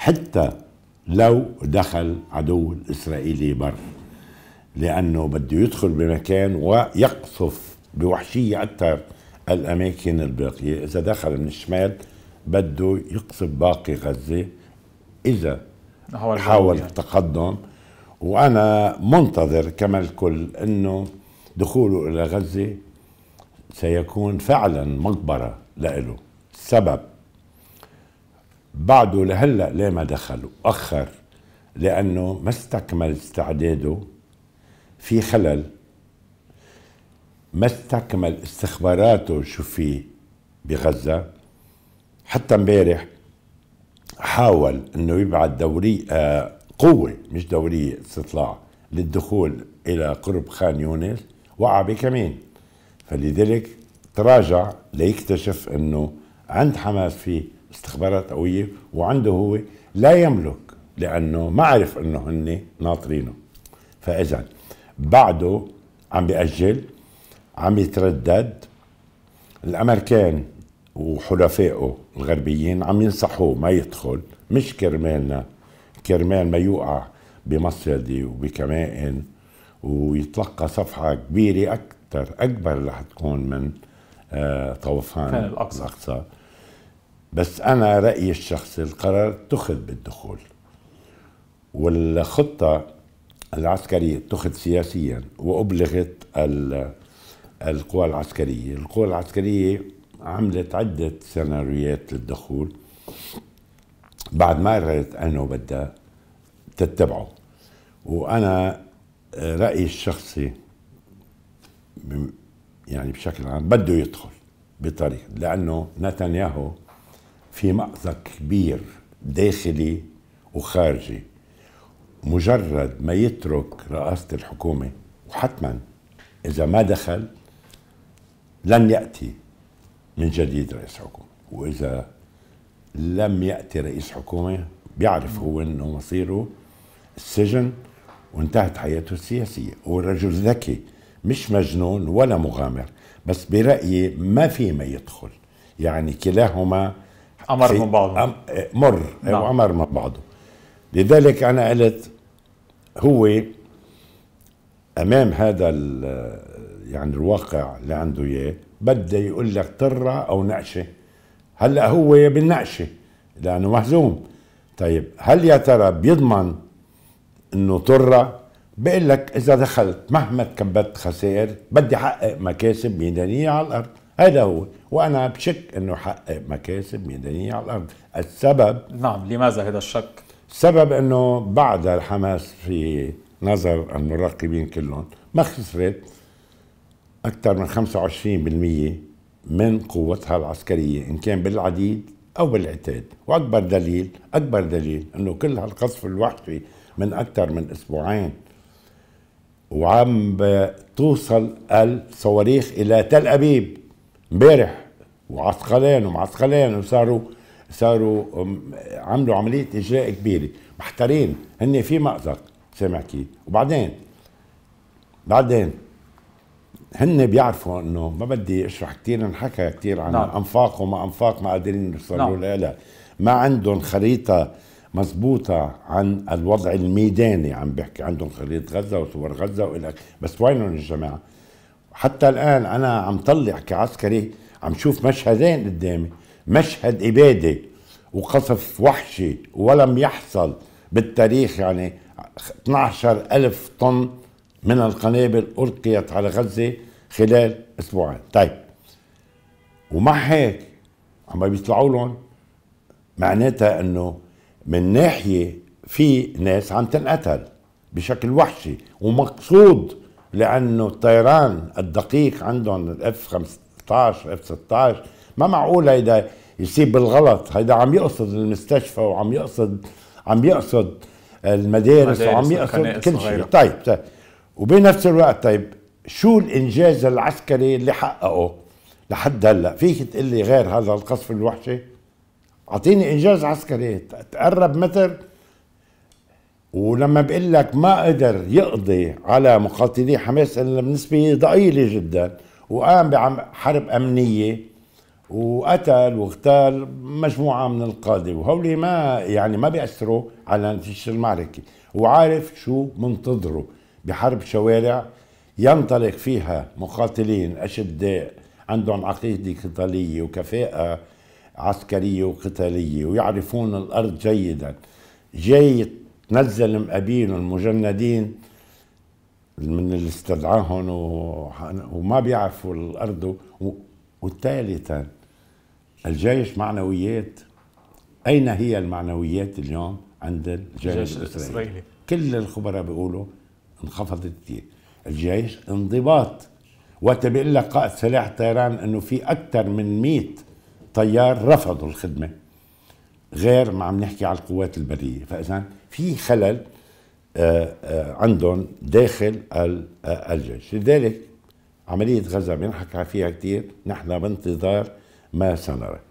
حتى لو دخل عدو الإسرائيلي بر لأنه بده يدخل بمكان ويقصف بوحشية أكثر الأماكن الباقية إذا دخل من الشمال بده يقصف باقي غزة إذا حاول, حاول يعني. التقدم وأنا منتظر كما الكل أنه دخوله إلى غزة سيكون فعلا مقبرة لإله السبب بعده لهلا ليه ما دخل واخر لانه ما استكمل استعداده في خلل ما استكمل استخباراته شو في بغزه حتى امبارح حاول انه يبعث دوري آه قوه مش دوريه استطلاع للدخول الى قرب خان يونس وقع بكمين فلذلك تراجع ليكتشف انه عند حماس فيه استخبارات قوية وعنده هو لا يملك لأنه ما عرف أنه هن ناطرينه فإذا بعده عم بيأجل عم يتردد الأمريكان وحلفائه الغربيين عم ينصحوه ما يدخل مش كرمالنا كرمال ما يوقع بمصيدي وبكمائن ويتلقى صفحة كبيرة أكثر أكبر رح تكون من آه، طوفان الأقصى, الأقصى. بس أنا رأيي الشخصي القرار اتخذ بالدخول والخطة العسكرية اتخذ سياسيا وأبلغت القوى العسكرية القوى العسكرية عملت عدة سيناريوهات للدخول بعد ما قررت أنه بدها تتبعه وأنا رأيي الشخصي يعني بشكل عام بده يدخل بطريقة لأنه نتنياهو في مأزق كبير داخلي وخارجي مجرد ما يترك رئاسة الحكومة وحتما إذا ما دخل لن يأتي من جديد رئيس حكومة وإذا لم يأتي رئيس حكومة بيعرف هو أنه مصيره السجن وانتهت حياته السياسية هو رجل ذكي مش مجنون ولا مغامر بس برأيي ما في ما يدخل يعني كلاهما امر من بعضه مر نعم. امر من بعضه لذلك انا قلت هو امام هذا يعني الواقع اللي عنده اياه بده يقول لك طره او نقشه هلا هو بالنعشه لانه مهزوم طيب هل يا ترى بيضمن انه طره بقول لك اذا دخلت مهما تكبدت خسائر بدي احقق مكاسب ميدانيه على الارض هذا هو وانا بشك انه حقق مكاسب ميدانيه على الارض السبب نعم لماذا هذا الشك السبب انه بعد الحماس في نظر المراقبين كلهم ما خسرت اكثر من 25% من قوتها العسكريه ان كان بالعديد او بالعتاد واكبر دليل اكبر دليل انه كل هالقصف الوحشي من اكثر من اسبوعين وعم توصل الصواريخ الى تل ابيب امبارح وعسقلان ومعسقلان وصاروا صاروا عملوا عمليه اجراء كبيره محتارين هن في مأزق سامعكي وبعدين بعدين هن بيعرفوا انه ما بدي اشرح كثير انحكى كثير عن نعم. انفاق وما انفاق ما قادرين يوصلوا نعم. لا ما عندهم خريطه مضبوطة عن الوضع الميداني عم بحكي عندهم خريطة غزة وصور غزة وإلى بس وينهم الجماعة؟ حتى الآن أنا عم طلع كعسكري عم شوف مشهدين قدامي مشهد إبادة وقصف وحشي ولم يحصل بالتاريخ يعني 12 ألف طن من القنابل ألقيت على غزة خلال أسبوعين طيب ومع هيك عم بيطلعوا لهم معناتها أنه من ناحية في ناس عم تنقتل بشكل وحشي ومقصود لانه الطيران الدقيق عندهم الاف 15 اف 16 ما معقول هيدا يصيب بالغلط هيدا عم يقصد المستشفى وعم يقصد عم يقصد المدارس وعم يقصد كل شيء طيب, طيب وبنفس الوقت طيب شو الانجاز العسكري اللي حققه لحد هلا فيك تقول لي غير هذا القصف الوحشي اعطيني انجاز عسكري تقرب متر ولما بقول لك ما قدر يقضي على مقاتلي حماس بنسبه ضئيله جدا وقام بحرب امنيه وقتل واغتال مجموعه من القاده وهولي ما يعني ما بياثروا على نتيجه المعركه وعارف شو منتظره بحرب شوارع ينطلق فيها مقاتلين اشداء عندهم عقيده قتاليه وكفاءه عسكريه وقتاليه ويعرفون الارض جيدا جاي نزل مقابين المجندين من اللي استدعاهم وما بيعرفوا الارض وثالثا الجيش معنويات اين هي المعنويات اليوم عند الجيش, الجيش الاسرائيلي الإسرائيلي. كل الخبراء بيقولوا انخفضت كثير الجيش انضباط وقت بيقول لك قائد سلاح طيران انه في اكثر من 100 طيار رفضوا الخدمه غير ما عم نحكي على القوات البريه فاذا في خلل آه، آه، عندهم داخل آه، الجيش لذلك عملية غزة بنحكى فيها كثير نحن بانتظار ما سنرى